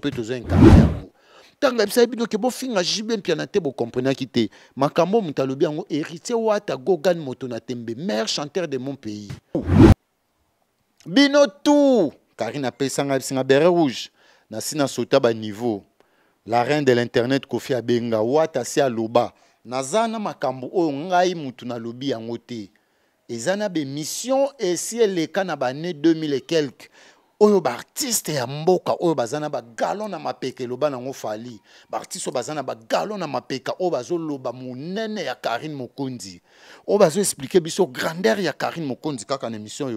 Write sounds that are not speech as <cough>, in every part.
mpe toza inkarne yango ntango bino ke bofinga pia na te bo bokomprenaki te makambo moto alobi yango héritier wata gogan moto na tembe mère chanteur de mon pays bino tout karine pesanga singa bere rouge na sina sota ba niveau la reine de l'internet kofi abenga wata si aloba naza na makambo oyo ngai motu nalobi yango te eza na bemission esi eleka na bane 2000 et quelque oyo baartiste ya mboka oyo bazana na bagalo na mapeka eloba nango fali ba oyo baza mapeka, bagalo na mapeka munene loba munene ya karine mokonzi bazo expliquer biso grandeur ya karine mukundi kaka na émission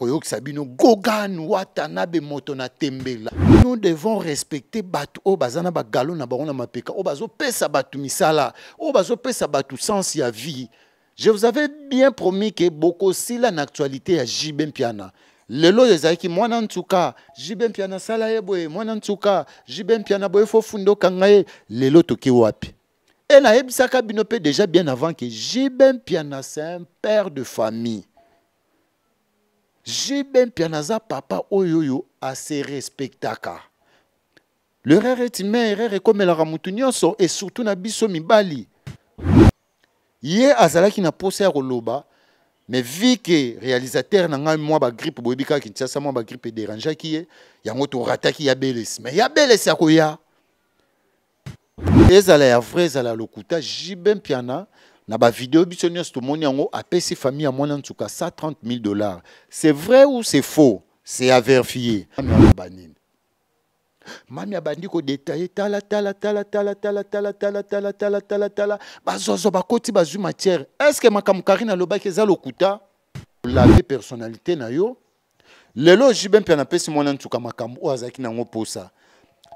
oyo sabino, gogan watanabe moto na tembela nous devons respecter batu o bazana na na bango na mapeka bazo pesa batu misala oyo pesa batu sens ya vie je vous avais bien promis que s'il a na actualité ya Jibem Piana. lelo oyo ezalaki mwana ntuka jibe mpia nasala ye boye mwana ntuka jibe mpia na boye fofunda okanga ye lelo toke wapi e nayebisaka bino mpe déjà bien avant ke jibe mpiana c'est un père de famille jibe mpiana aza papa oyo oyo ase respectaka lerere etima erere ekomelaka motu nyonso e surtout na biso mibali ye azalaki na posa ya koloba mais vu que réalisateur n'a pas moi ba grippe boyebi ka kinshasa moi ba grippe dérangea qui est yango to rataki ya beles mais ya quoi ya koya ezala ya vrai ezala lokuta bien piana na ba vidéo biso nyonso tomoni yango apesi famille ya mwana ntuka 130 000 dollars c'est vrai ou c'est faux c'est à vérifier mami abandi kodetaye tala tala tala tala tala tala tala tala tala tala tala bazozo bakoti bazwi matière estce makambo karine alobaki eza lokuta olave personnalité na yo lelo ojibe mpe napesi mwana ntuka makambo oyo azalaki nango mposa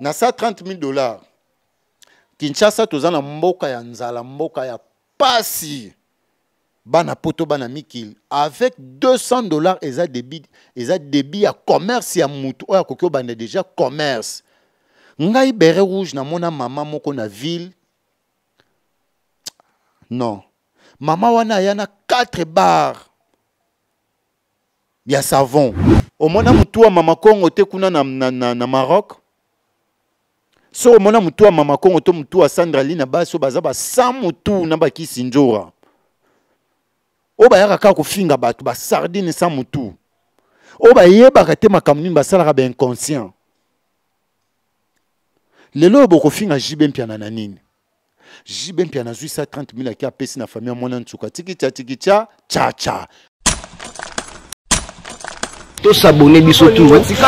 na 130 000 dollars kinshasa toza na mboka ya nzala mboka ya pasi bana poto bana mikil avec 200 dollars eza débit eza débit à commerce ya mutu oyo akoki obanda déjà commerce ngai bere rouge namona mama moko na ville non mama wana yana quatre 4 bar ya savon mona mutu wa mama kongo te kuna na, na, na, na maroc so mona mutu wa mama kongo to mutu wa sandrali na basi oyo baza 100 mutu na bakisi njora oyo bayaka kaka kofinga bato basardine sa motu oyo bayebaka te makambo nini basalaka bainconscient lelo oyo bokofinga jibe mpiana na nini jibe mpiana azwi sa 30 000 aki apesi na fami ya mwana ntsuka tikitya tikitya tchatcha tosabone biso tu chez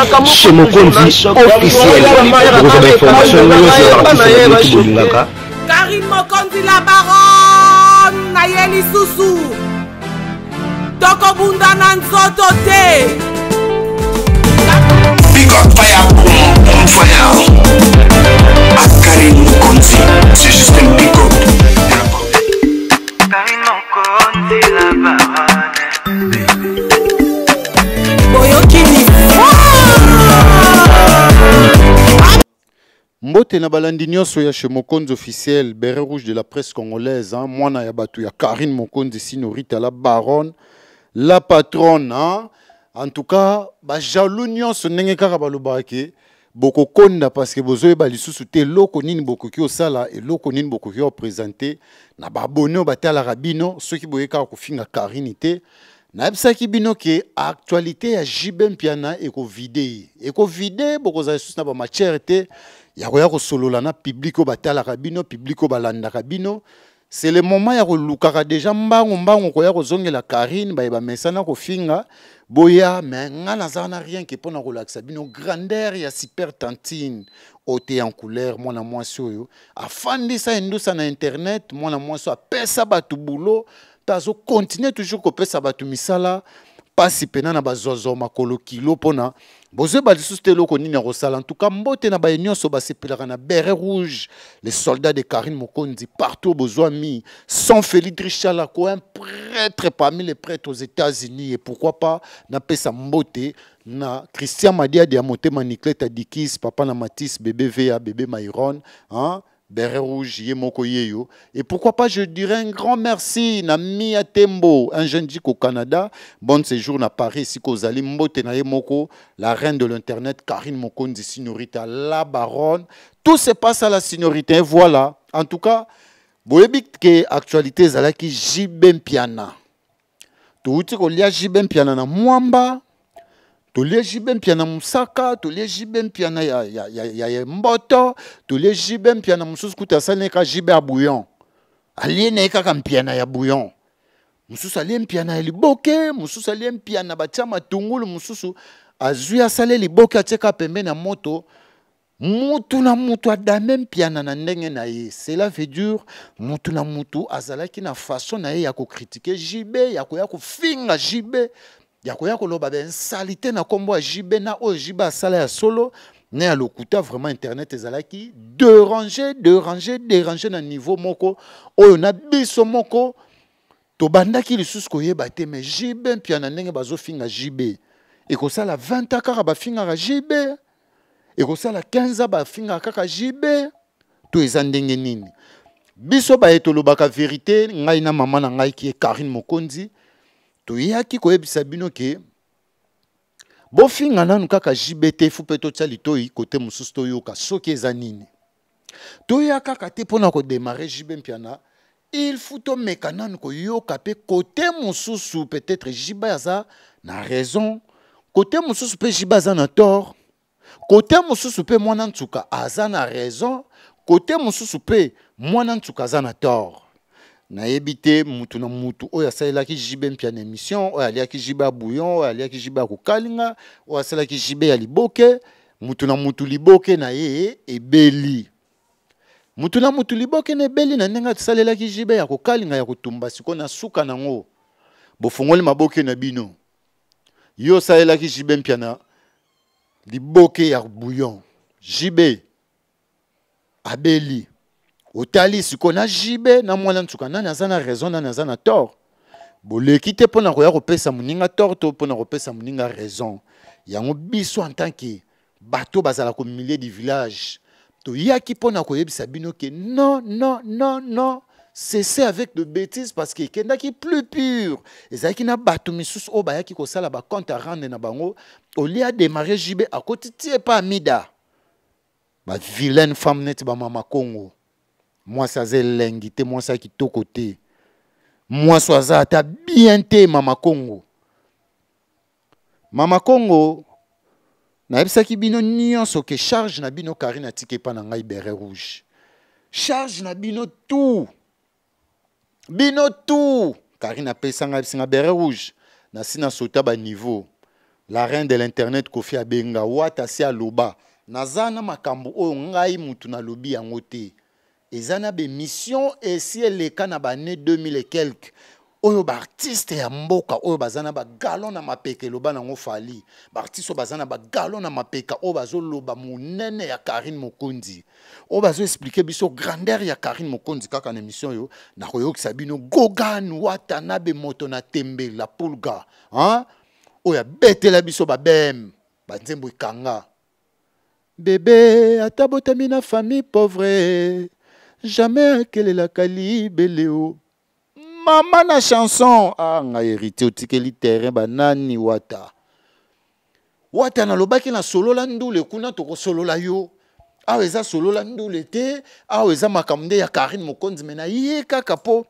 mokonzi officiel okozwa bainformation nyonso ya artiste nabioti bolingaka kari mokonzi la baron na ye lisusu tokobunda na nzoto te big up fire boom on fire akari mokonzi c'est juste un big up mbote na balandi nyonso ya chez mokonzi officiel beret rouge de la presse congolaise mwana ya bato ya karine mokonzi sinorita la baronne la patronne hein? en tout cas bajaloux nyonso ndenge kaka balobaka ke bokokonda parceke bozoyeba lisusu te eloko nini bokoki osala eloko nini bokoki opresente na babone oyo batalaka bino soki boye kaka kofinga karini te nayebisaki bino ke actualité ya jb mpiana ekovide ye ekovide bokozala lisusu na bamatière te ya koya kosolola na piblike oyo batalaka bino piblike oyo balandaka bino c'est le moment ya deja mbangu mbangu koya kozongela karine mais mesana finga boya me nga n'y na rien ke na bino grandeur ya super tantine en couleur Il y afandi ça ndusa na internet mwana mwasi pesa ba tu tazo continuer toujours misala mpasi pena na bazozo makolo kilo mpona bozoyeba lisusu te nina nini en tout cas mbote na baye nyonso basepelaka na beret rouge les soldats de karine mokonzi partout bozwami sans félix richalako un prêtre parmi les prêtres aux états-unis et pourquoi pas napesa mbote na christian Madia de Amote niclete adikis papa na matis bebe bébé bebe mairon hein? Béret Rouge, Yemoko Yeyo. Et pourquoi pas, je dirais un grand merci, Nami Tembo, un jeune au Canada. Bon séjour à Paris, Sikozali Mbote na Moko, la reine de l'Internet, Karine Mokondi Signorita, la baronne. Tout se passe à la signorité, voilà. En tout cas, vous que actualité, Zalaki Jibem Piana. Tout ce qu'on est Jibem Piana, Mwamba. tolieji be mpia na mosaka tolieji be mpia na ya, ya, ya, ya, ya mboto tolieji be mpia na mosusu kuta asali na ye kaka jibe ya bouillon alie na ye kaka mpiana ya bouillon mosusu alie mpiana ya liboke mosusu alie mpiana batia matungulu mosusu azwi asali liboke atiaka pembeni ya moto mutu na mutu adame mpiana na ndenge na ye cela fait dur mutu na mutu azalaki na façon na ye ya kokritike jibe ya koya kofinga jibe ya koya ben salité na kombo a jibe na oyo ya solo na ya lokuta vraiment internet ezalaki dérange dérange dérange na niveau moko oyo na biso moko bandaki lisusu koyeba te mais jibe mpia na ndenge bazofinga jibe ekosala 20 a kaka bafingaka jibe ekosala 15 finga bafingaka kaka jibe to eza ndenge nini biso baye tolobaka vérité ngai na mama na ngai ki karine Mokondi toyaki koyebisa bino ke bofinga nanu kaka jibe te fu mpe totya litoi kote mosusu toyoka soki eza nini toya kaka te mpo na kodemare jibe mpiana il faut tomeka nanu koyoka mpe kote mosusu peut-être jibe aza na raison kote mosusu mpe jibe aza na tort kote mosusu mpe mwana ntsuka aza na raison kote mosusu mpe mwana ntsuka aza na tort nayebi te mutu na mutu oyo asalelaki jibe mpia na émission oyo aliaki jibe ya bouillon oyo aliaki jibe ya kokalinga oyo asalaki jibe ya liboke mutu na mutu liboke na ye ebeli mutu na mutu liboke na ebeli na ndenge tosalelaki jibe ya kokalinga ya kotumba siko na suka nango bofongoli maboke na bino yo osalelaki jibe mpia na liboke ya bouillon jibe abeli otali sikoyo na jibe na mwana ntuka nani aza na raison nani aza na tort boleki te mpo na koya kopesa moninga tort to mpo na kopesa moninga raison yango biso en tant ke bato bazalaka milieu du village toyaki mpo na koyebisa bino ke non non non non cesse avec de bêtise parce que ekendaki plus pure ezalaki na bato misusu oyo bayaki kosala bacompte à rendre na bango olia démarre jibe akoti tie pa amida bavilaine femme neti bamama kongo mwasi aza elengi te mwasi ya kitoko te mwasi aza ata bien te mama kongo mama kongo nayebisaki bino nyonso ke charge na bino karine atiki epa na ngai bere rouge charge na bino tout bino tout karine apesanga ebisinga bere rouge nasi nasota baniveau la reine de l'internet kofi abenga wata si aloba naza na makambo oyo ngai motu nalobi yango te eza na bemission esi eleka na bane 2000 e quelque oyo baartiste ya mboka oyo baza na bagalo na mapeka eloba nango fali baartiste oyo baza na bagalo na mapeka oyo bazoloba monene ya karine mokonzi oyo bazoexplike biso grandeur ya karine mokonzi kaka na émission oyo nakoyokisa bino gogan watanabe moto na tembe la pulga oyo abetela biso babem banzembo ekanga bebe ata botami na famille pauvre jamais akelelaka libele o mama na chanson ah ngai hérité otikeli terrain banani wata wata nalobaki nasolola ndule kuna tokosolola yo awa eza solola ndule te awa eza makambo nde ya karine mokonzi me naye kaka mpo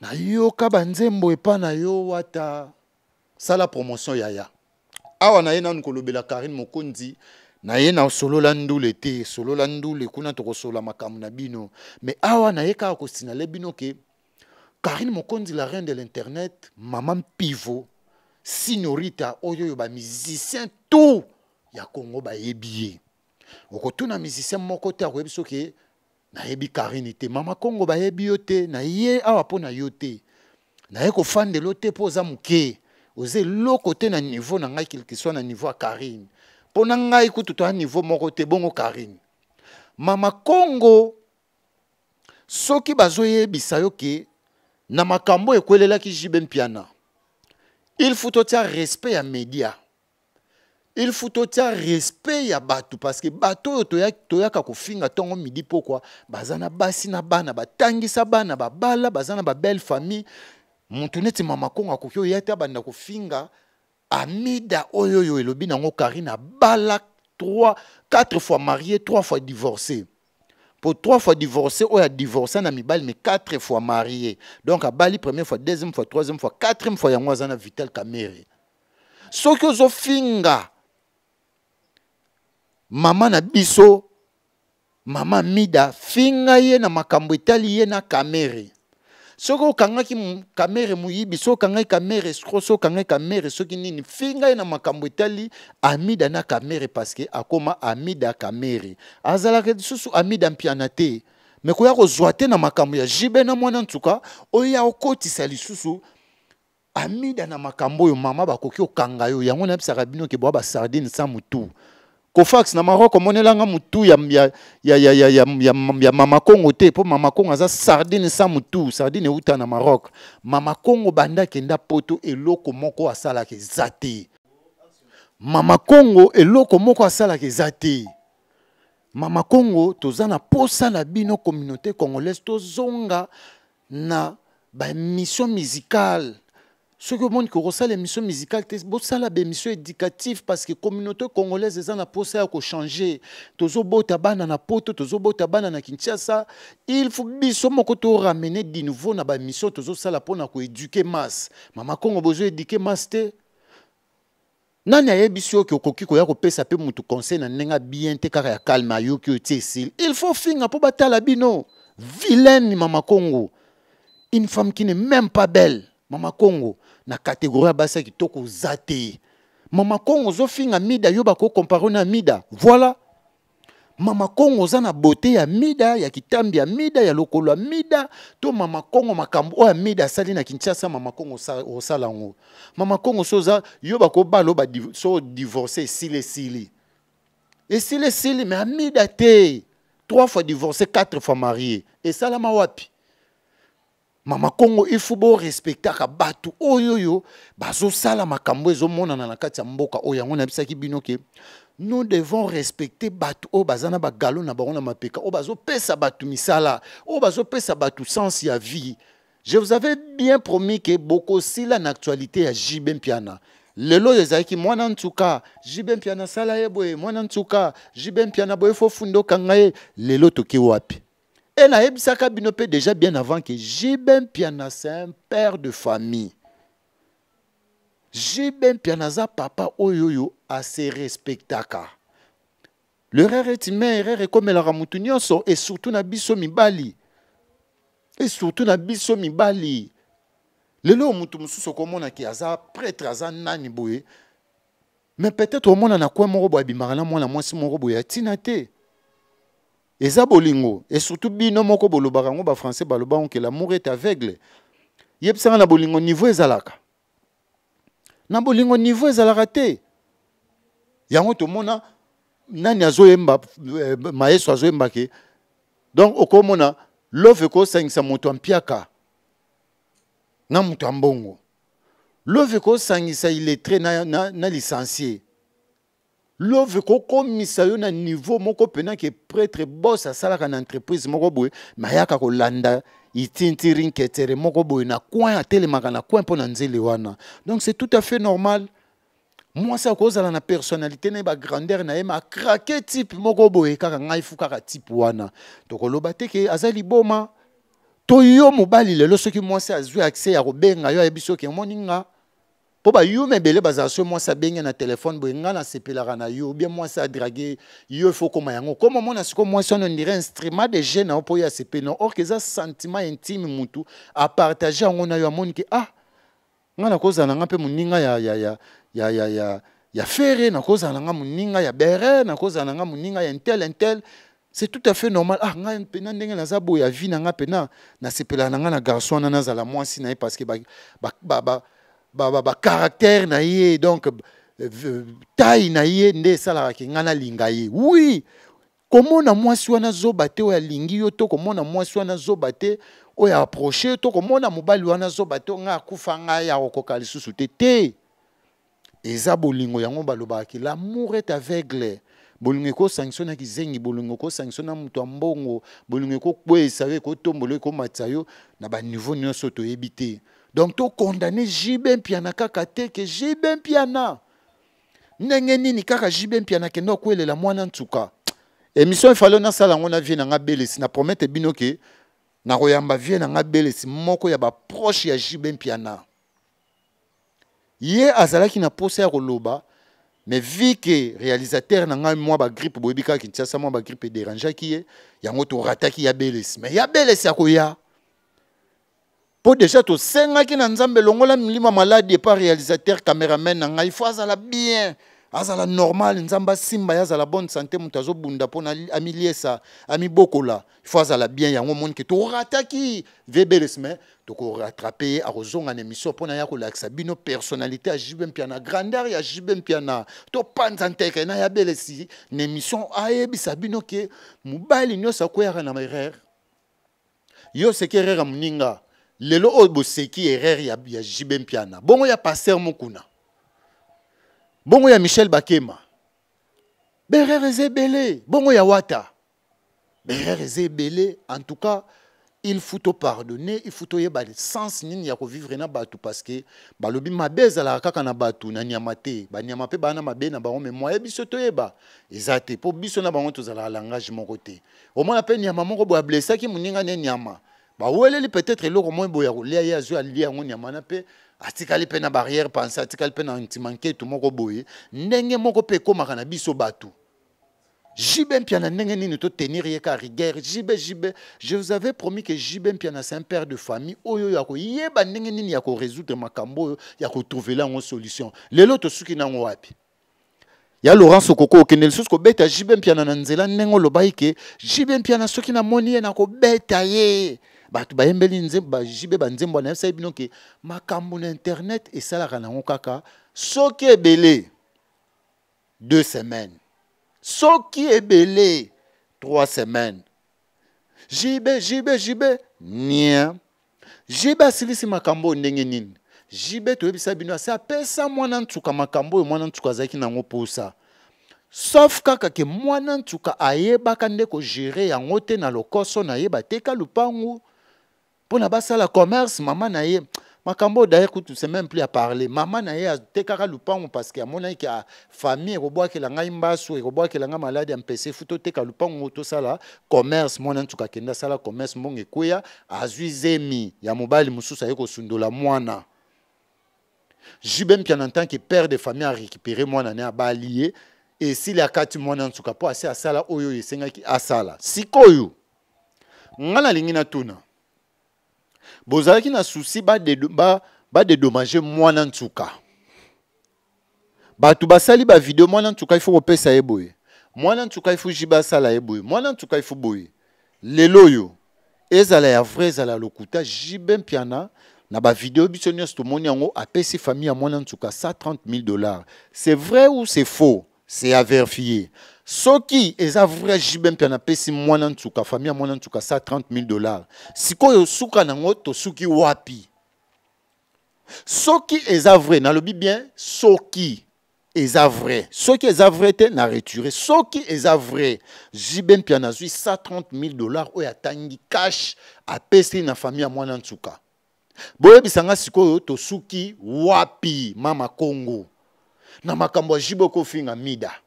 nayoka banzembo epa na yo wata sala promotion yaya awa naye nanu kolobela karine mokonzi na ye nasolola ndule te solola ndule kuna tokosola makambo na bino me awa naye kaka kosinale bino ke karine mokonzi la reine de l'internet mama mpivo signorita oyo oyo bamizisien to ya kongo bayebi ye okotuna mizisien moko te akoyebi soki nayebi karine te mama kongo bayebi yo te na ye awa mpo na yo te naye kofandela te mpo oza moke oza eloko te na niveau na ngai kelkiswa na niveau ya karine mpo na ngai kutu toya niveau moko te bongo karine mama kongo soki bazoyebisa yo ke na makambo ekwelelaki jibe mpiana il faut totia respect ya media il faut totia respect ya bato parce que bato oyo toyaka toya kofinga ntongo midi pokwa baza na basi na bana batangisa bana babala baza na babelle famille motu neti mama kongo akoki oya te abanda kofinga amida oyo yo elobi nango karine bala 3 4 fois marié 3 fois divorcé pour 3 fois divorcé oyo divorcé na mibali mais 4 fois marié donc bali première fois deuxième fois troisième fois quatrième fois yango vitel na vital kyozo finga, finga mama na biso mama mida finga ye na makambo etali na kamere. soki okangaki kamere moyibi soki okangaki kamere escro soki okangaki kamere soki nini fi ngai na makambo etali amida na kamere parceke akóma amida kamere azalaka lisusu amida mpiana te me koya kozwa te na makambo ya jibe na mwana ntuka oyo ya okotisa lisusu amida na makambo oyo mama bakoki okanga yo yango nayebisaka bino ke bwa basardine sa motu cofax na maroc omonelanga motu ya, ya, ya, ya, ya, ya, ya, ya mama kongo te mpo mama kongo aza sardine sa motu sardine euta na maroc mama kongo banda akenda poto eloko moko asalaka eza te mama kongo eloko moko asalaka eza te mama kongo toza na posa na bino communauté congolaise tozonga na bamission musicale soki omoni kokosala émission musicale te bosala bémission éducative parce que communauté congolaise eza na posa ya tozobota bana na poto tozobota bana na kinshasa il faut biso moko de nouveau na au sala pour na éduquer masse mama kongo éduquer masse te Nanya au so oke ya koya ça peut mutu conseil na nenga bien te car ya calme ayoki oyo ti il faut finga la bino vilaine mama kongo une femme qui n'est même pas belle mama kongo na kategorie ya basi ya kitoko oza te mama kongo ozofinga mida yo bakokompare na mida voilà mama kongo oza na bote ya mida ya kitambi ya mida ya lokolo ya mida to mama kongo makambo oyo ya mida asali na kinshasa mama kongo osala yango mama kongo so oza yo bakobala o so odivorce esili esili esili esili me ya mida te trois fois divorce quatre fois marié esalama wapi mama kongo ifu borespectaka kabatu oyoyo, oh, bazo sala, makambo mona na kati ya mboka oyo oh, yango binoke. bino nous devons respecter batu, oyo oh, bazana na bagalo na bango mapeka mapeka bazo pesa batu misala bazo pesa batu sens ya vie je vous avais bien promis que bokosila na actualité a jibe mpiana lelo oyo ezalaki mwana ntuka jibe sala sala ye boye mwana ntuka jibe Piana boye fofunda okanga ye lelo toki wapi et Naebisa Kabinope, déjà bien avant que Jibem Piana, c'est un père de famille. Jibem Pianaza, papa Oyoyo, a ses respectaka. Le rère est humain, rère est comme la ramutunyoso, et surtout Nabiso bali. Et surtout Nabiso Mibali. lelo motu mosusu ki aza prêtre aza nani boye Mais peut-être au omonana kwe moko boye abimaka na mon mwasi mon boye atina te eza bolingo et surtout bino moko bolobaka yango bafrançais balobaka nke lamour est aveugle yebisanga na bolingo niveau ezalaka na bolingo niveau ezalaka te yango tomona nani azoyemba eh, mayeso azoyembake donc okomona love ekosangisa moto ampiaka na moto ya mbongo love ekosangisa illettré na, na, na licencié lo ve kokomisa yo na niveau moko mpenake prêtre bos asalaka na entreprise moko boye me ayaka kolanda itintiri nketere moko boye na coin atelemaka na coin mpo na nzele wana donc c'est tout à fait normal mwasi akozala na personnalité na ye bagrandeur na ye me akrake type moko boye kaka ngai fu kaka type wana tokoloba te ke aza liboma to yo mobali lelo soki mwasi azwi akse ya kobenga yo ayebi soki emoni nga mpo bayo mebele bazala so mwasi abenge na telefone boye ngai nasepelaka na yo obie mwasi adrage yo efa okoma yango koma omona sikoyo mwasi wana ondire instrument de gene na hein, yo mpo oyo asepeli or que eza sentiment intime motu apartage yango ah, na yo amoni ke ah ngai nakozala na ngai mpe moninga ya, ya, ya, ya, ya, ya ya fere nakozala na ngai moninga ya bere nakozala na ngai moninga ya intel intel c'est tout à fait normal ah ngai mpena ndenge naza boya vi na ngai mpena nasepelaka na garçon na garçon wana nazala mwasi na ye parce que ba, ba, ba, ba, bacaractère na ye donc euh, taille na ye nde esalakaka ngai nalinga ye oui komona mwasi wana zoba te oyo alingi yo to komona mwasi wana zoba te oyo aproche to komona mobali wana zoba te ngai akufa ngai akokoka lisusu te te eza bolingo yango balobaki lamour est aveugle bolingo ekosangisonaki zengi bolingo ekosangisona moto ya mbongo bolingo ekokweyisa yo ekotombola yo ekomatisa yo na baniveau nyonso toyebi te donc tokondane jibe mpiana kaka te ke jibe mpiana ndenge nini kaka jibe mpiana akenda koelela mwana ntuka émission efali nasala yango na eh vie na nga belesi na promete bino ke nakoyamba vie na nga belesi moko ya baproche ya jibe mpiana ye azalaki na posa ya koloba mais vi ke réalisateur na ngai mwa bagripe boyebi kaka kinshasa mwa bagripe ederangeaki ye yango torataki ya belesi mais ya belesi akoya mpo déjà tosengaki na nzambe longola milima maladi epa réalisateur caméraman na ngai fo azala bien azala normal nzambe asimba ye azala bonne santé moto azobunda mpona amiliesa amibokola fo azala bien yango monike torataki veberesme tokorattrape ye akozonga na émission mpona ya kolakisa bino personnalité ya jube mpia na grandeur ya jube mpia na topanza nteke na yabelesi na émission ayebisa bino ke mobali nyonso akweyaka na erreur yo seke erreur ya moninga lelo oyo boseki erreur ya, ya jibe mpiana bongo ya paster mokuna bongo ya michel bakema berreur eza ebele bongo ya wata berreur eza ebele en tout cas il faut to pardonner il faut toyeba sens nini ya kovivre na bato parce que balobi mabe ezalaka kaka na bato na nyama te banyama mpe baa na mabe na bango me moye biso toyeba eza te mpo biso na bango tozalaka langage moko te omona mpe nyama moko boye ablesaki moninga ne nyama baweleli peut-être eloko moi boya kolia ye azwi alia yango nyamana mpe atikali mpe na barrière pensé atikali mpe na ntima nketu moko boye ndenge moko mpe ekómaka na biso bato jibe mpiana ndenge nini totenir ye ka rigueur jibe jibe je vous avais promis que jibe mpiana c'est un père de famille oyo oyo ya koyeba ndenge nini ya korésoudre makambo oyo ya kotrouvela yango solution lelo tosuki nango wapi ya laurence okoko okende lisusu kobeta jibe mpiana na nzela ndenge olobai ke jibe mpiana soki namoni ye nakobeta ye bato bayembeli nzembo bajibe banzembo wana yosali bino ke makambo na internet esalaka nango kaka soki ebele deux semaines soki ebele trois semaines jibe jibe jibe nia jibe asilisi makambo oyo ndenge nini jibe toyebisa bino asi apesa mwana ntuka makambo oyo mwana ntuka azalaki nango mposa sauf kaka ke mwana ntuka ayebaka nde kogere yango te na lokoso nayeba te ka lupangu à basala commerce maman na Ma makambo d'ailleurs kutu c'est même plus à parler mama na a teka lupango parce que a famille ekobwakela ngai mbasu malade ngai maladi ya mpese teka lupang lupango sala commerce mwana ntuka kenda sala commerce mon ekweya azu zemi ya mobali mosusu sundola kosundola mwana jube bien en tant que père de famille arécupéré mwana ne abali ye esili kati mwana ntuka mpo à sala oyo oyo esengaki asala sikoyo ngana lingina tuna bozalaki na souci, susi badédommage mwana ba tu basali bavideo mwana ntuka ifo kopesa ye boye mwana ntuka ifo jiba asala ye boye mwana ntuka ifo boye lelo yo, ezala ya vrai ezala lokuta jibempiana, piana na video biso nyonso tomoni yango apesi famille moi en ntuka 130 000 dollars c'est vrai ou c'est faux c'est à vérifier soki eza vrai jibe mpe napesi mwana ntuka famille ya mwana ntuka 130 000 dollars sikoyo suka nango tosuki wapi soki eza vrai nalobi bien soki eza vrai soki eza vrai te na reture soki eza vrai jibe mpia nazwi 130 000 dollars oyo atangi kashe apesi na famille ya mwana ntuka boyebisa nga sikoyo tosuki wapi mama kongo na makambo ya jibe okofinga mida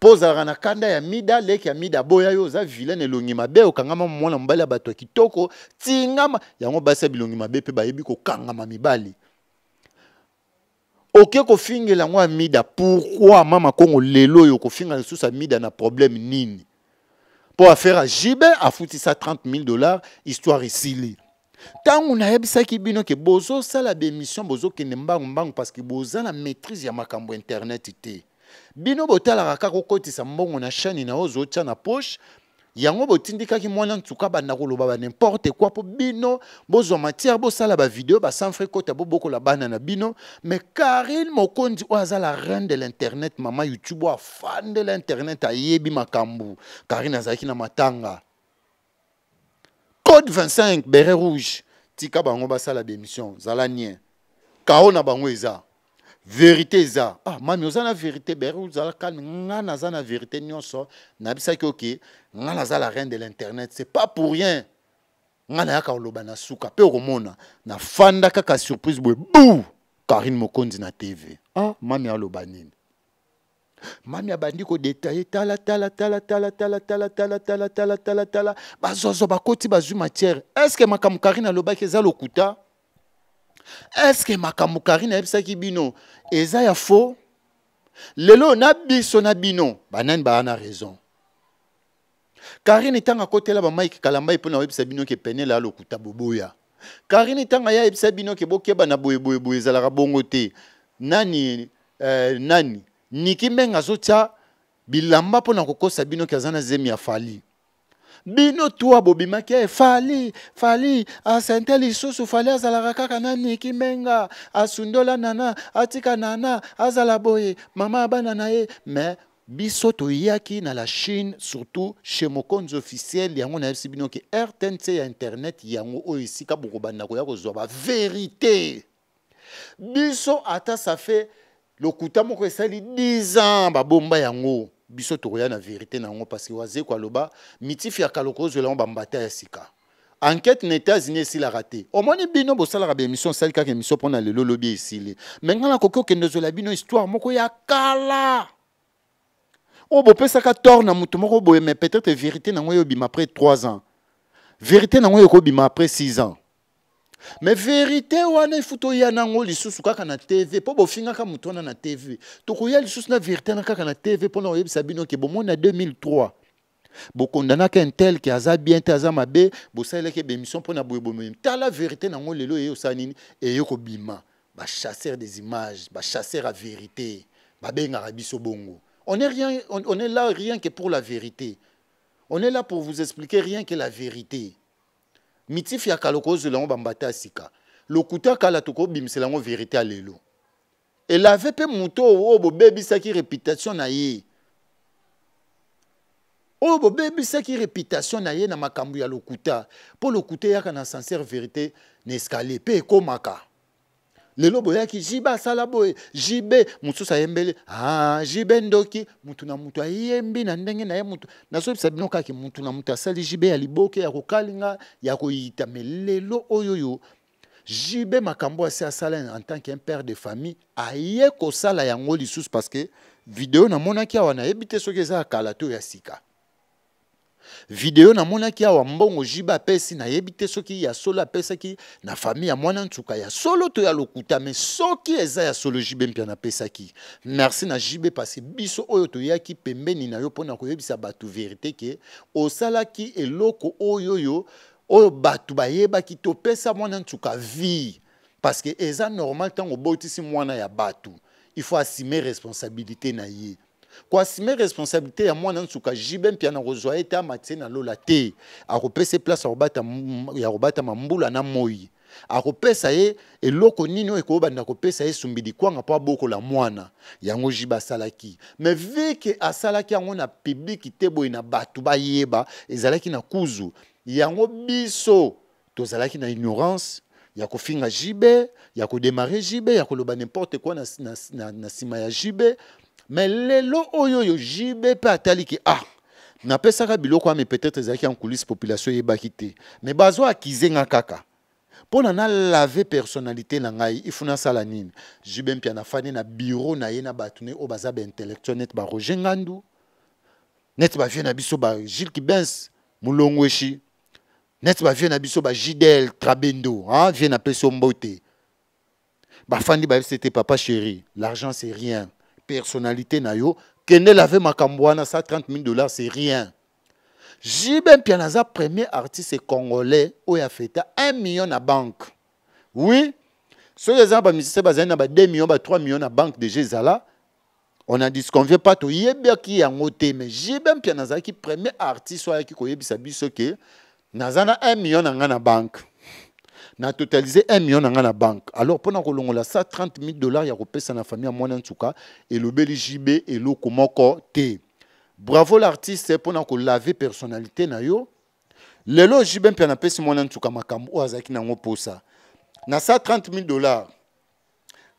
Poza rana kanda ya mida lek ya mida boya yo za vilaine elongi mabe okangama mwana mbali ya kitoko tingama ya basi basa bilongi mabe mpe bayebi kangama mibali oke kofingela yango mida pourquoi mama kongo lelo yo kofinga susa mida na problème nini Pour affaire ajibe afutisa 30 000 dollars histoire Tanguna ntango ki bino ke sala bozo ke mbangu mbangu parce que boza na maîtrise ya makambo internet bino botalaka kaka okotisa mbongo na shani na oyo ozotya na poshe yango botindikaki mwana ntuka abanda koloba ba nimporte kua mpo bino bozwa matière bosala bavideo basanfre kota bobokola bana na bino mais karine mokondi oyo aza la reine de l'internet mama youtube oyo afandela internet ayebi makambo karine azalaki na matanga code 25 beret rouge tika bango basala bémission zala nien kao na bango eza vérité ça, ah mami oza na vérité bere ozala calme nga za na vérité nyonso nayebisaki oke nga za la reine de l'internet c'est pas pour rien nga nayaka koloba na suka mona na fanda kaka surprise boye bou! karine mokondi na tv ah mami aloba nini mami abandi kodetaye tala tala tala tala tala tala tala tala tala tala tala bazozo bakoti bazu matière est ce que makambo karine alobaki eza lokuta eske makambo karine ayebisaki bino eza ya faux lelo na biso na bino banani baa na raison karine ntango akotela bamaike kalamba ye mpo na oyebisa bino ke penele alokuta boboya karine ntango aya ayebisa bino ke bokeba na boyeboyeboye ezalaka bongo te nani eh, nani niki mbenga azotia bilamba mpo na kokosa bino ke aza na zemi ya fali bino twa bobimaki e fali fali asente lisusu fali azalaka kaka nani kimenga asundola nana atika nana azala boye mama ya bana na ye me biso toyaki na la chine surtout chez mokonzi officiel yango nayebisi bino ke rtnc ya internet yango oyo esika bokobanda koya kozwa baverité biso ata safe lokuta moko esali 10 ans babomba yango biso tokoya na vérité nango parce que wazé aloba mitifi ya kala okozwela ngo bambata ya sika enquête na états-unis raté au omoni bino ka bémission osali kaka émission mpona lelo olobi esili la koko nakoki okende la bino histoire moko ya kala oyo pesa tort na motu moko boye mais peut-être vérité nango bima après 3 ans vérité nango ekobima après 6 ans me verite wana ifu toya nango lisusu kaka na tv mpo bofingaka ka mutona na tv tokoya lisusu na vérité wana kaka na tv na oyeb sabino ke bomona 2003 bokondanaka intel ke aza bien te aza mabe bosalelaki bemission mpona boye la tala vérité nango lelo eye E yoko bima. Ba bachasseur des images bachasseur vérité Ba ben biso bongo on est, rien, on, on est là rien que pour la vérité on est là pour vous expliquer rien que la vérité mitifi ya kala kozwela yango bambata ya sika lokuta kala tokobimisela yango verité ya lelo elave mpe moto oyo bobebisaki reputation na ye oyo bobebisaki reputation na ye na makambo ya lokuta mpo lokuta eyaka na sincere verité na escalier mpe ekomaka lelo boyaki jibe asala boye jibe mosusu ayembeli ah, jibe ndoki mutu na mutu ayembi na ndenge na ye mutu nazobisa bino kaki mutu na mutu asali jibe ya liboke ya kokalinga ya koyita me lelo oyo oyo jibe makambo asi asala en tant qu'un père de famille aye kosala yango lisusu parce que video namonaki awa nayebi te soki eza ya kala to ya sika video namonaki awa mbongo jiba apesi nayebi te soki ya solo apesaki na famille ya mwana ntuka ya solo to ya lokuta me soki eza ya solo jibe mpia napesaki merci na jibe parce biso oyo toyaki pembeni na yo mpona koyebisa bato verité ke osalaki eloko oyo oyo oyo bato bayebaki topesa mwana ntuka vie parce que eza normal ntango obotisi mwana ya bato il faut assumer responsabilité na ye koassume responsabilité ya mwana nsuka jibe mpia na kozwa ye te amatie na lola te akopesa place ya kobatama mbula na moi akopesa ye eloko nini oyo ekobanda kopesa ye esumbidi kwanga mpo abokola mwana yango jibe asalaki me veke asalaki yango na pibliki te boye na bato bayeba ezalaki na kuzu yango biso tozalaki na ignorance ya kofinga jibe ya kodemare jibe ya koloba nimporte kwa na nsima ya jibe me lelo oyo oyo jb mpe atali ke ah napesaka biloko ami peut-être ezalaki en coulisse population eyebaki te me bazwa akize nga kaka mpona nalave personnalité na ngai ifu nasala nini jb mpia nafani na biro na ye na bato ne oyo baza baintellectuel neti baroger ngandu neti bavie na biso ba gile kibens molongweshi neti bavie na biso ba jidel trabendo vie napesi yo mbote bafandi bayebisi ete papa chéri l'argent c'est rien personnalité na yo kende lave makambo wana 130 000 dollars c'est rien Jibem Pianaza, premier artiste congolais a fait 1 million na banque oui soki eza na na ba 2 million ba 3 million na banque de Gézala. on a dit veut pas toyebiaki en haut, mais Jibem Pianaza qui premier artiste oyo a koyebisa biso ke a 1 million na la na totalisé 1 million na la na banque alors mpona kolongola 30 000 dollars ya kopesa na famille cas et le elobeli jb eloko moko te bravo l'artiste ko la personnalité na yo lelo jb mpe napesi mwana ntuka makambo azaki azalaki nango mposa na 30 000 dollars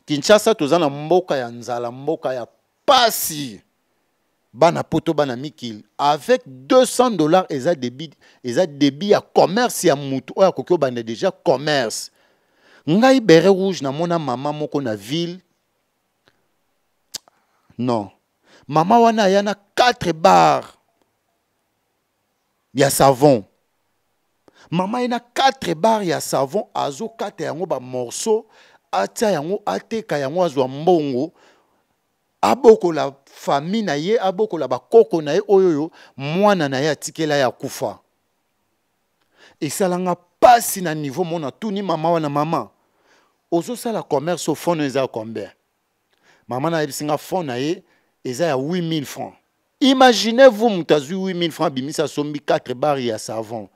kinshasa toza na mboka ya nzala mboka ya pasi bana poto bana mikil avec 200 dollars a débit a débit à commerce ya mutu oyo akoki bana déjà commerce ngai beret rouge namona mama moko na ville non mama wana yana na 4 bar ya savon mama ye quatre 4 bar ya savon azokata yango morceau atia yango ateka yango azo mbongo abokola fami na ye abokola bakoko na ye oyo oyo mwana na ye atikela ya kufa esalanga mpasi na niveau mona tuni mama wana mama ozosala commerce ofond eza ya combien mama nayebisi nga fond na ye eza ya 8000 francs imagine vous moto azwi 8000 francs abimisi asombi 4 bar ya savon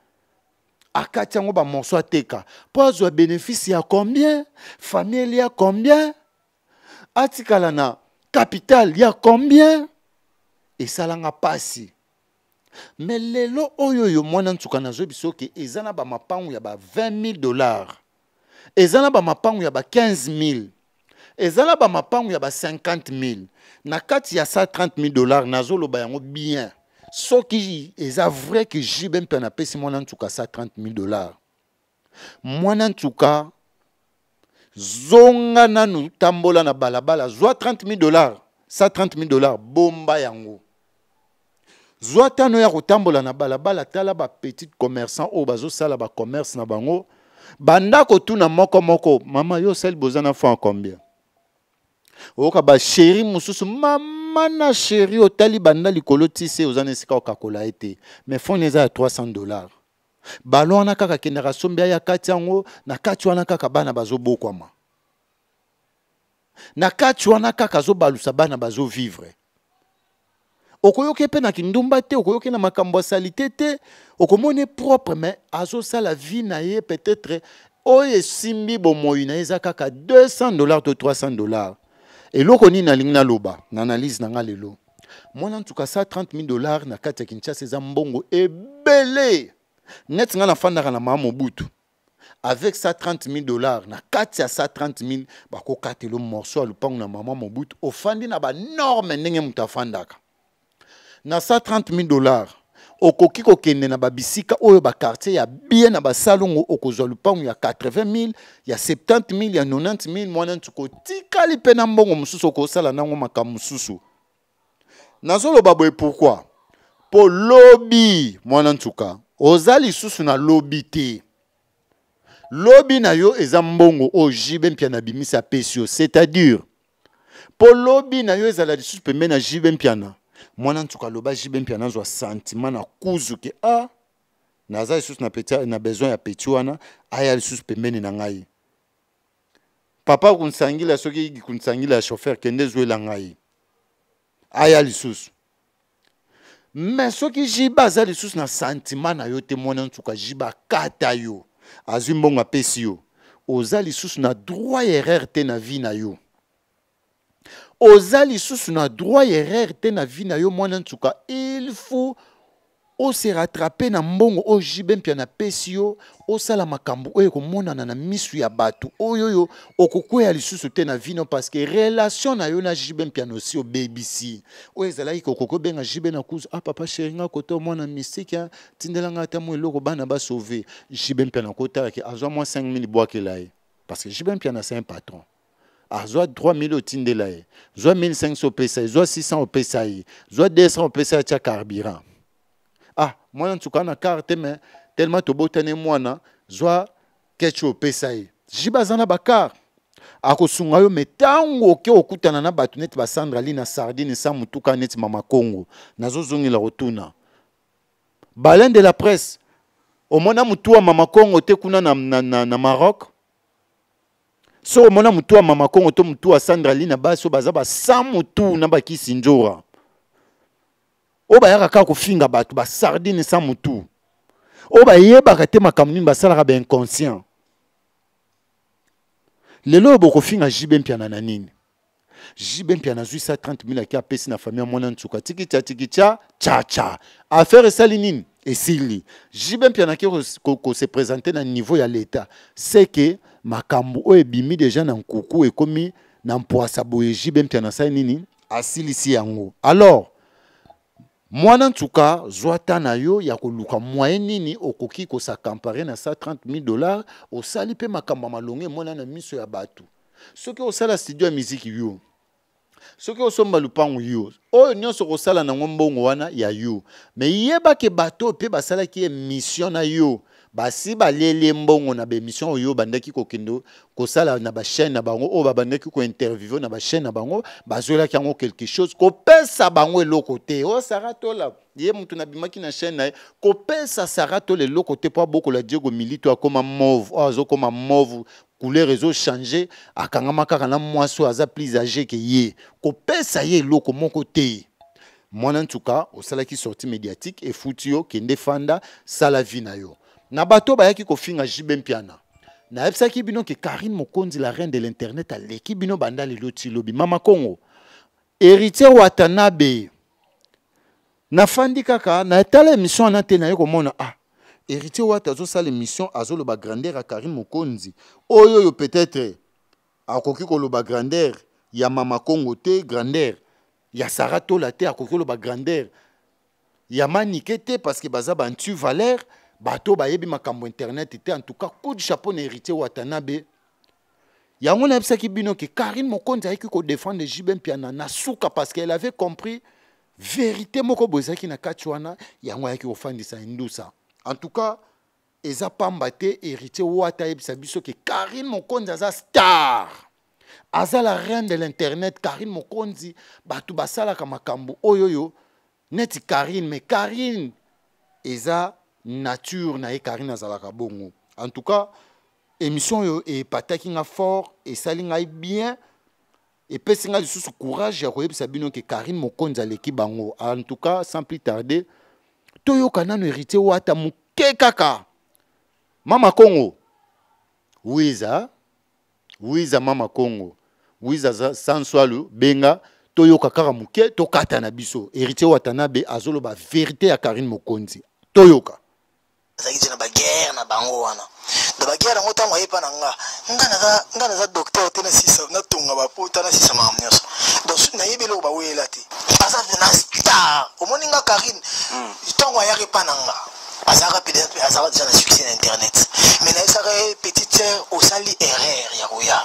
akati yango bamorso ateka mpo azwa bénéfice ya combien famille elia combien atikala na capital a combien Et ça l'a lelo n'a yo tout Mais n'azo biso ke ont na bamapangu ya 20 000 dollars Ils ont bamapangu ya ba 15 000 Ils na ya ba 50 000 na kati ya 130 000 dollars nazoloba yango bien qui eza vrai que j'ai mpe napesi mwana ntuka 130 000 dollars tout cas, zonga nanu tambola na balabala zwa 30 000 dollars 30 000 dollars bomba yango zwa tano ya kotambola na balabala tala petit commerçant sala ba commerce na bango bandako na moko moko mama yo sel boza na fan combien ba chéri mususu mama na chéri, otali banda likolo tise, se oza sika mais 300 dollars balon wana kaka akendaka sombi aya kati yango na kati wana kaka bana bazobokwama na kati wana kaka azobalusa bana bazovivre okoyoki mpe na kindumba te okoyoki na makambo ya salite te okomoni propre me azosala vie na ye peut-être oyo esimbi bomoi na ye eza kaka 200 dollar to 300 dollar eloko nini nalingi naloba na analyse na nga lelo mwana ntuka 130 000 dollar na kati ya kinshasa eza mbongo ebele neti ngai nafandaka na mama mobutu avec 130 000 dollars na kati ya 130 000 bakokatela morceau ya lupango na mama mobutu ofandi na banorme ndenge moto afandaka na 130 000 dollars okoki kokende na babisika oyo bakartier ya bie na basalongo okozwa lupango ya 80 000 ya 70 000 ya 90 000 mwana ntuko otikali mpe na mbongo mosusu okosala nango makambo mosusu nazoloba boye pourkui mpo lobi mwana ntuka oza lisusu na lobi te lobi na yo eza mbongo oyo jibe mpiana abimisi apesi yo c'est-à-dire mpo lobi na yo ezala lisusu pembeni ya jibe mpiana mwana ntuka aloba jibe mpiana azwa sentiment na kuzu ke a ah, naza lisusu na, peti, na besoin ya peti wana aya lisusu pembeni na ngai papa akunsangila soki kunsangila ya chauffeur kende ezwela ngai aya lisusu me soki jiba aza lisusu na santima na yo te mwana ntuka jiba akata yo azwi mbongo apesi yo oza lisusu na droit erreur te na vie na yo oza lisusu na droit erreur te na vie na yo mwana ntuka il faut se rattraper na mbongo o jibe mpia na o sala makambu makambo ko ekomonana na misu ya bato oyo oyo okokweya lisusu te na vino que relation na yo na si o baby obebisi oyo ezalaki kokoki obenga jibe na kuzu ah papa sheri nga koto mona mystike ah, tindelanga ta mo loko bana basauve jibe kota akotalaki azwa mwa 5 mille bwakela ye parceke jibe mpiano asa un patron Azo 3000 otindela ye zwa 1500 opesa ye zwa 600 opesa ye zwa 200 opesa ye atya carburant ah mwana nsuka na kar te me tellement tobotani mwana zwa keche opesa ye jibe aza na bakar akosunga yo me ntango oke okutana na bato neti basandrali na sardine sa motuka neti mama kongo nazozongela kotuna balaine de la presse omona motu wa mama kongo te kuna na, na, na, na maroc so omona motu wa mama kongo to motu wa sandrali na basi oyo baza basa motu na bakisi njora Oba bayaka kaka ba ba basardine samutu. Oba yeba bayebaka te ba nini ben conscient. lelo boko finga jiben pia na nini Jiben mpiana azwi 130 000 na famia mona mwana ntsuka tiki tia tiki cha tcha. affaire salinin nini esili na mpiana aki se présenter na niveau ya leta seke makambo oe bimi deja na nkuku ekomi na e jiben pia na asali nini si yango alors mwana ntuka zwa ta na yo ya koluka moyen nini okoki kosakampare na 130 000 dollars osali mpe makambo ya malongo emona na miso ya bato soki osala studio ya miziki yo soki osomba lupango yo oyo nyonso okosala nango mbongo wana ya yo me yebake bato mpe basalaki ye mission na yo si basi baleli mbongo na bémission oyo bandaki kokendo kosala na chaîne na bango oyo ko interview, na chaîne na bango bazwelaki kiango quelque chose pesa bango eloko te o oh, saratola, la ye motu bimaki na chaîne na ye sarato sara lo eloko te boko la diego milito akoma move oyo oh, koma move couleur changer akangama kaka na mwasi oyo aza plus âgé ke ye pesa ye eloko moko te mwana ntuka osalaki sorti médiatique e foutu yo kende fanda sala vina yo na bato bayaki kofinga jibe mpiana nayebisaki bino ke karine mokonzi la reine de l'internet aleki bino banda lelo ti lobi mama kongo héritier watanabe nafandi kaka natala émission wana te naye komona ah héritier wata azosala émission azoloba grandeur ya karine mokonzi oyo oyo peut-être akoki koloba grandeur ya mama kongo te grandeur ya sara tola te akoki koloba grandeur ya manike te parce que baza bantu valeur bato bayebi makambo internet te en tout cas coup de chapeau na héritier watanabe yango nayebisaki bino ke karine mokonzi ayaki kodefendre jubin mpiana na souka parce qu'elle avait compris vérité moko boye ezalaki na kati wana yango ayaki kofandisa indusa en tout cas eza pamba te héritier wata ayebisa biso ke karine mokonzi aza star aza la reine de l'internet karine mokonzi bato basalaka makambo oyo yo neti karine mais karine eza nature na ye kari nazalaka bongo en tout cas émission oyo epataki nga fort esali ngai bien epesi ngai lisusu courage ya koyebisa bino ke karine mokonzi aleki bango en tout cas sans plus tarder toyoka nano héritier oyo ata moke kaka mama kongo wiza wiza mama kongo wiza sanswalu benga toyoka kaka moke tokata na biso héritier oyo atanabe azoloba verité ya karine mokonzi toyoka azalaki te na baguerre na bango wana na baguerre yango ntango ayepa na nga nga naza docteur te natonga bapota nasisa makambo nyonso donc nayebi eloko baweyela te aza vena star omoni nga karine hmm. ntango ayaki epa na nga azalaka peut-être azalaka déjà na succès na internet mais nayesaka ye petite sœur osali erreur ya koya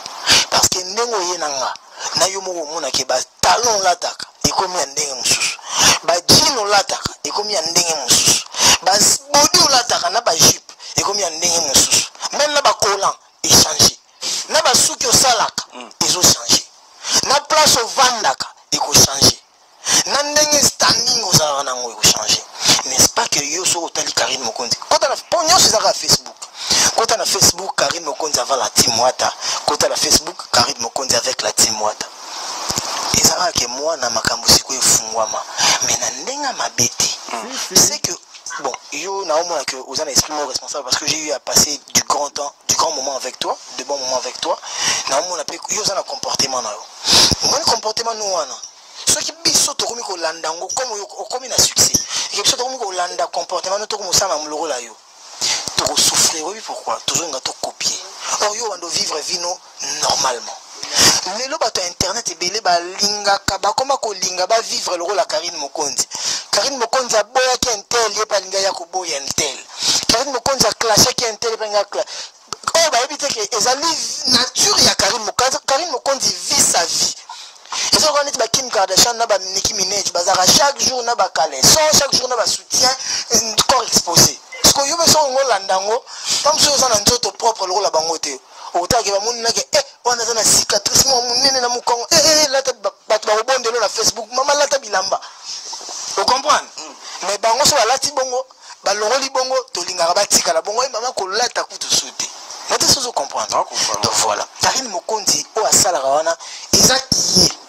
parce que ndenge oye na nga na yo moko omonaki batalon olataka ekomi ya ndenge mosusu bajine olataka ekomi ya ndenge mosusu bodi olataka na bagype ekomi ya ndenge mosusu meme na bacolan echange na basuki osalaka mm. ezochange na place ovandaka ekochange na ndenge standing ozalaka nango ekochange nest pas ke yo soki otali karine mokonzi mpo nyonso ezalaka ya facebook kota na facebook karine mokonzi avant la team wata kota na facebook karine mokonzi avec la team wata ezalaka ke mwana makambo sikoyo efungwama me na ndenge mabe te mm. c'est que Bon, Yo Naomo, aux un esprit responsable parce que j'ai eu à passer du grand temps, du grand moment avec toi, de bons moments avec toi. Naomo, on appelle Yo un comportement. Mon hein, comportement, nous, on a. Ce qui biso tokomi kolanda ngo comme okomi na succès et biso tokomi landa comportement tokomi osala a moloko la yo tokosouffrir oui pourquoi toujours tout copié or yo doit vivre vivre normalement lelo bato ya internet ebele balingaka bakoma kolinga bavivre lokola karine mokonzi karine mokonzi aboyaki intel ye mpe alingaki ya koboya intel karine mokonzi aklashaki intel mpe alingaki oyo bayebi te ke ezali nature ya karine mokonzi karine mokonzi vi sa vie eza okoa neti bakim kardashan na baniki minage bazalaka chaque jour na bacaleson chaque jour na basoutien corps exposé parceque yo mpe soki ngolanda yango ntamosusu oza na nzoto propre lokola bango te okutaka ke bamoni nake e eh, wana aza na Facebook, na facebook tabilamba bilamba okomprendre mm. mais bango so lati bongo balongoli bongo tika la bongo ye mama la kutu su te na tu de comprendre donc voilà karine à o et ça qui est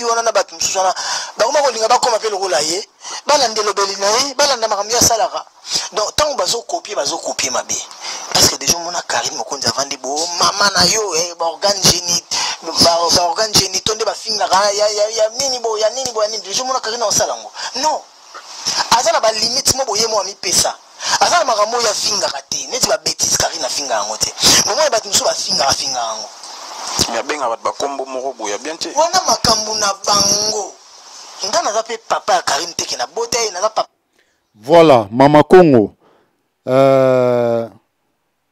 fi wana na bato mosusu wana bakoma kolinga bakoma mpe lokola ye balanda elobeli na ye balanda makambo ye asalaka donc ntango bazokopie bazokopie mabe parceke deja omona karine mokonzi avandi bo mama na yo eh, baorgane génit baorgane génito nde bafingaka ya, ya, ya nini bo ya nini bo ya nini deja omona karine aosala yango non aza na balimite mo boye mo amipesa aza na makambo oyo afingaka te neti babetise karine afinga yango te momoya bato mosusu bafingaka finga yango me abenga bato bakombo moko boya bien te wana makambo na bango nga naza mpe papa ya karine teke na bota ye naza papa voilà mama congo euh,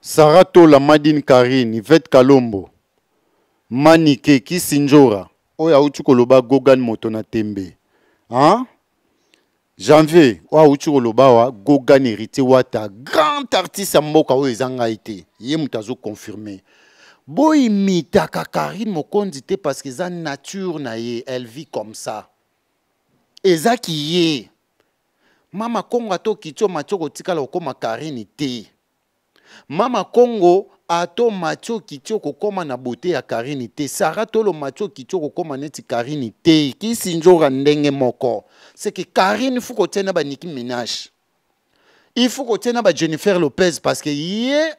sara tola madine karine ivet kalombo manike kisinjora oyo awuti koloba gogan moto na tembe hein? janvier oyo awuti koloba wa gogan héritier wata grand artiste ya mboka oyo eza ngai te ye moto azokonfirme boyimitaka karine mokonzi te parce que eza nature na ye elle vit comme ça ezaki ye mama kongo ata okiti omati okotikala kokóma karine te mama kongo ato mati okiti okokóma na bote ya karine te sara tolo mati okiti okokóma neti karine te kisinzora ndenge moko seke karine fu kotia na baniki minage ifu kotia na bajennifer lopez parce que ye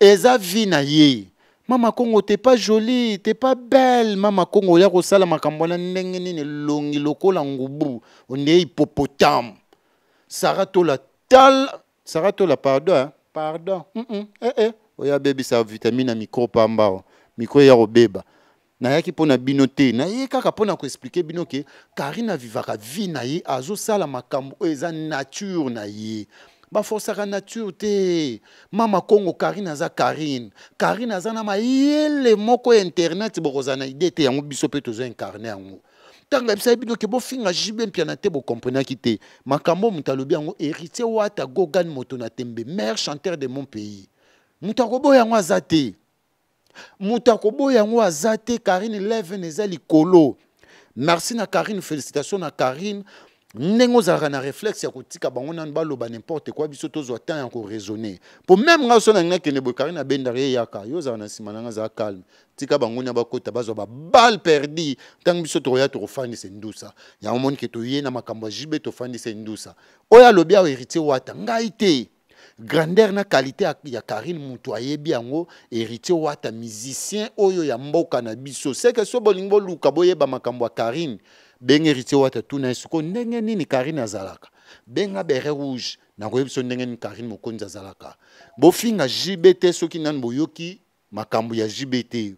eza vi na ye mama kongo t'es pas jolie t'es pas belle mama kongo oya kosala makambo wana ndenge l'ongi loko lokola ngubu est hippopotam sara tola tal sara tola pardon hein? pardon mm -mm. eh, eh. oya bebisa vitamine hein. ya micro pamba o na eya kobeba nayaki na binote na naye kaka pona na koexplike bino ke karine vivaka vi na ye azosala makambo eza nature na ye baforsaka nature te mama kongo karine aza karine karine aza na mayele moko ya internet bokozala na ide te yango biso mpe toza incarne yango ntango ebisaki bino ke bofinga jibien mpiana te bokomprenaki te makambo moto alobi yango héritier wata gogan moto na tembe mare chanteur de mon pays moto akoboya yango aza te moto akoboya yango aza te karine leven eza likolo merci na karine félicitation na karine ndenge ozalaka na réflexe ya kotika bango nanu baloba nimporte kwa biso tozwa temps ya koraisonne mpo meme ngai so na ngai akende boye kari nabendaka ye yaka yo ozalaka na nsima na ngai azala calme tika bango na bakota bazwa babale perdi ntango biso tokoya tokofandisa ndusa yango monike toye na makambo ya jibe tofandisa ndusa oyo alobi awa héritier wata ngai te grandeur na qualité ya karine moto ayebi yango héritier wata musicien oyo ya mboka na biso seke so bolingi boluka boyeba makambo ya karine benga héritier oyo atatuna ye sikoyo ndenge nini karine azalaka benga bere rouge nakoyebi biso ndenge nini karine mokonzi azalaka bofinga jb te soki nani boyoki makambo ya jb te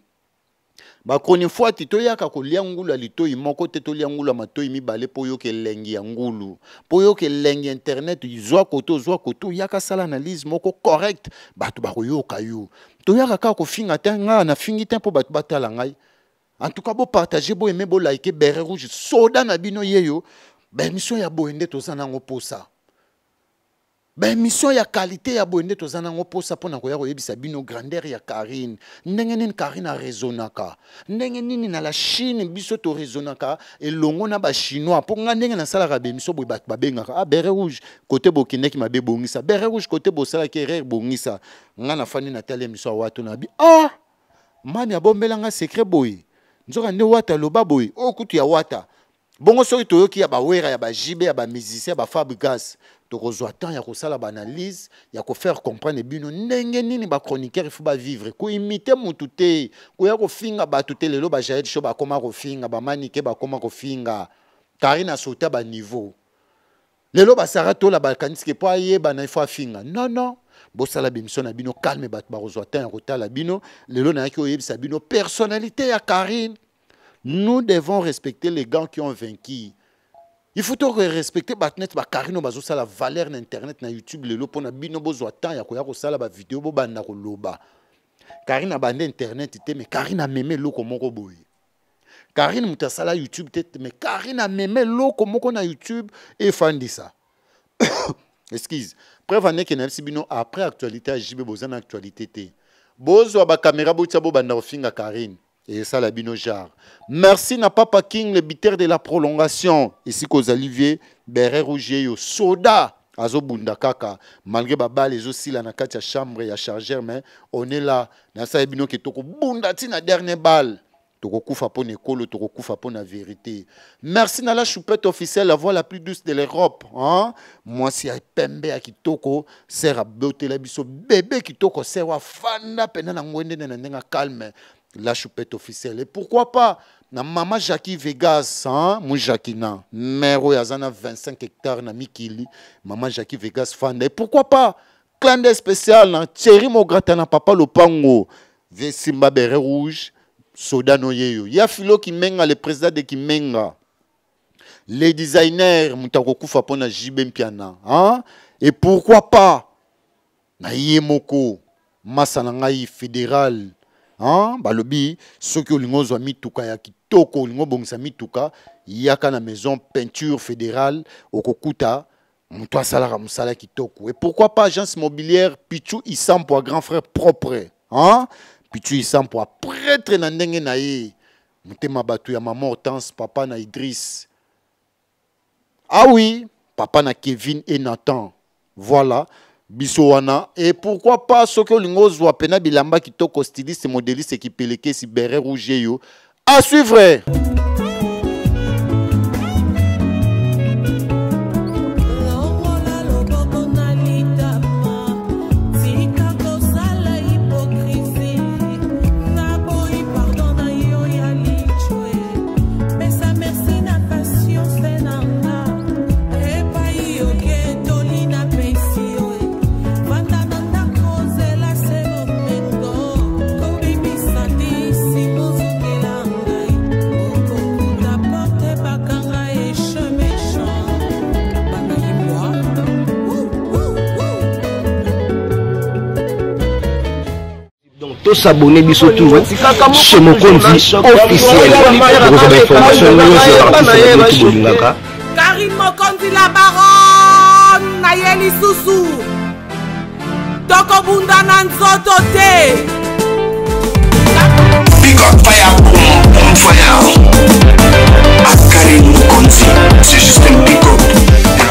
bakoni fwati toyaka kolia ngulu ya litoi moko te tolia ngulu ya matoi mibale mpo oyoka elengi ya ngulu mpo oyoka elengi internet zwa kote ozwa kote oyaka sala analyse moko correct bato bakoyoka yo toyaka kaka kofinga te ngai nafingi te mpo bato batala ngai en tout cas aimer boyeme liker berre rouge soda na bino ye yo ben, mission ya ça to pas posa ben mission ya kalite ya boye tozana toza nango pona mpo na koyebisa bino grandeur ya karine ndenge nini karine rezonaka. ndenge nini na la chine biso torezonaka elongo na chinois Po nga ndenge nasalaka bémission boye bato babengaka ah bere rouge bokine ki mabe bongisa berre rouge kote bo erreur bongisa nga na na émission wa to bi. ah bo melanga secret boi. nzoka nde wata aloba boye oyo kutu ya wata bongo soki toyoki ya bawera ya bajibe ya bamusicien ya bafabrigas tokozwa temps ya kosala baanalyse ya kofaire comprendre bino ndenge nini bachroniqueur ifo bavivre koimite mutu te koya kofinga bato te lelo bajaed sho bakoma kofinga bamanike bakoma kofinga karine asauta baniveau lelo basara tola bakanisike mpo ayebana ifo afinga nonon bosala bémission na bino calme bat bakozwa temps ya la bino lelo nayaki koyebisa bino personnalité ya karine nous devons respecter les gants qui ont vaincu il faut toke respecter ba Karine bakarino sala valeur na internet na youtube lelo pona bino bozwa temps ya vidéo bo banda ko loba karine bandé internet te mais karine a ameme eloko moko boye karine muta sala youtube te mais karine a lo eloko moko na youtube ça <coughs> excuse preuve andenge na biso bino après actualité a jibe boza na actualité te bozwa bakamera bobanda kofinga karine ça bino jar. merci na papa king le biter de la prolongation Ici aux Olivier, bere rouge yo, soda azo kaka malgré babale ezosila na kacha chambre ya charger mais on est là nasala bino ke tokobunda tina dernier balle tokokufa mpo na ekolo tokokufa mpo na vérité merci na la choupette officielle la voix la plus douce de l'europe hein. Moi si ai pembe a kitoko beauté la biso bebe kitoko sera fana pendant na ngwendene na calme la choupette officielle et pourquoi pas na mama Jackie vegas hein? mu jakina Mère oyo 25 hectares, na mikili Maman Jackie vegas fana. et pourquoi pas clan de spécial na hein, thierry mogratana na papa lopango Vesimba Zimbabwe rouge soda no yeu ya filo kimenga le président de kimenga les designers moto akokufa pona na jibe mpiana hein? et pourquoi pas na yemoko, moko masa na ngai fédéral hein? balobi soki olingi ozwa mituka ya kitoko olingi mituka yaka na maison peinture fédérale okokuta moto asalaka mosala kitoko et pourquoi pas agence mobilière pichu isampo un grand frère propre hein? bitu isampo prêtre na ndenge na ye motema bato ya maman hortense papa na Ah oui, papa na kevin et nathan voilà biso Et pourquoi pas soki olingi ozwa mpena bilamba kitoko styliste modeliste peleke si bere rouge yo à suivre vous abonner bien sûr sur mon compte officiel vous avez information nous aussi par rapport à la baronne naïeli susu, Tokobunda Nanzoto T Big up fire boom boom fire Akari Mokonzi C'est juste un big up